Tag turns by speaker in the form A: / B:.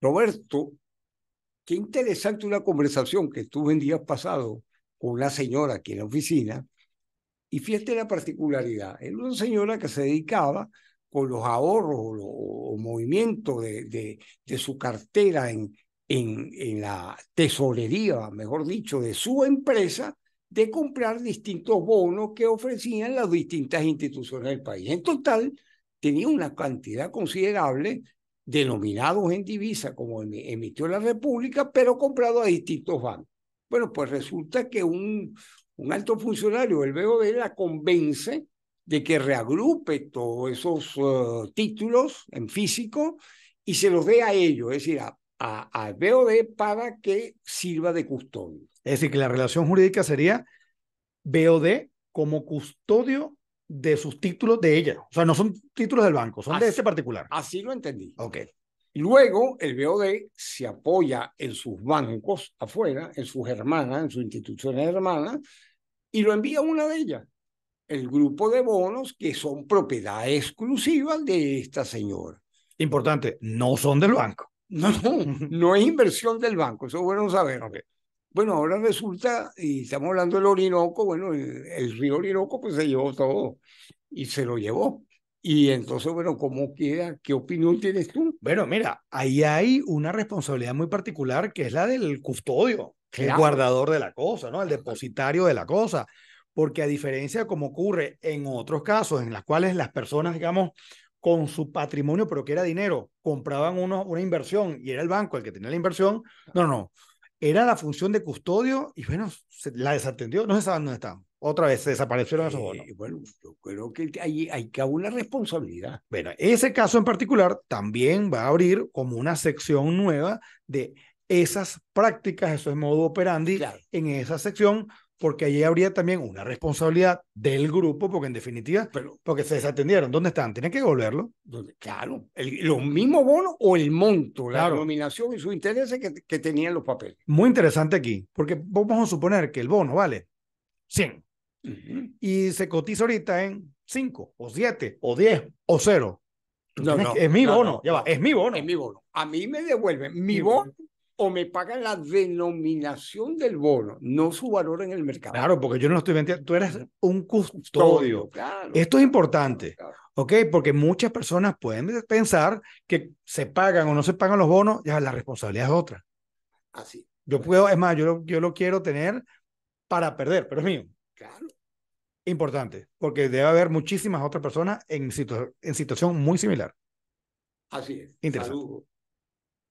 A: Roberto, qué interesante una conversación que tuve en días pasados con una señora aquí en la oficina, y fíjate la particularidad, era una señora que se dedicaba con los ahorros o, movimientos de, su cartera en, en la tesorería, mejor dicho, de su empresa, de comprar distintos bonos que ofrecían las distintas instituciones del país. En total, tenía una cantidad considerable denominados en divisa como emitió la República, pero comprados a distintos bancos. Bueno, pues resulta que un, alto funcionario el BOD la convence de que reagrupe todos esos eh, títulos en físico y se los dé a ellos, es decir, a, a, al BOD para que sirva de custodio.
B: Es decir, que la relación jurídica sería BOD como custodio de sus títulos de ella. O sea, no son títulos del banco, son de ese
A: particular. Así lo entendí. Ok. Luego, el BOD se apoya en sus bancos afuera, en sus hermanas, en sus instituciones hermanas, y lo envía a una de ellas, el grupo de bonos que son propiedad exclusiva de esta señora. Importante,
B: no son del banco. No, no,
A: no es inversión del banco, eso es bueno saber. Okay. Bueno, ahora resulta, y estamos hablando del Orinoco, bueno, el, río Orinoco pues se llevó todo
B: y se lo llevó. Y entonces, bueno, ¿cómo queda? ¿Qué opinión tienes tú? Bueno, mira, ahí hay una responsabilidad muy particular que es la del custodio, el guardador de la cosa, ¿no? El depositario de la cosa. Porque a diferencia de como ocurre en otros casos en los cuales las personas, digamos, con su patrimonio, pero que era dinero, compraban uno, una inversión y era el banco el que tenía la inversión, no, no, era la función de custodio y bueno, la desatendió, no se saben dónde estaban. Otra vez se desaparecieron esos bonos. bueno, yo creo que hay, hay que una responsabilidad. Bueno, ese caso en particular también va a abrir como una sección nueva de esas prácticas, eso es modo operandi en esa sección, porque ahí habría también una responsabilidad del grupo, porque en definitiva, pero, porque se desatendieron. ¿Dónde están? Tienen que devolverlo. Claro, el, los mismos bonos o el monto, la nominación y sus intereses que, que tenían los papeles. Muy interesante aquí, porque vamos a suponer que el bono vale 100 y se cotiza ahorita en 5 o 7 o 10 o 0. No, es mi bono, ya va, es mi
A: bono. Es mi bono. A mí me devuelven mi, bono o me pagan la denominación
B: del bono, no su valor en el mercado. Claro, porque yo no estoy vendiendo, tú eres un custodio. Esto es importante, ¿ok? Porque muchas personas pueden pensar que se pagan o no se pagan los bonos, ya la responsabilidad es otra. Así. Yo puedo, es más, yo lo, quiero tener para perder, pero es mío. Claro. Importante, porque debe haber muchísimas otras personas en, situación muy similar.
A: Así es. Interesante.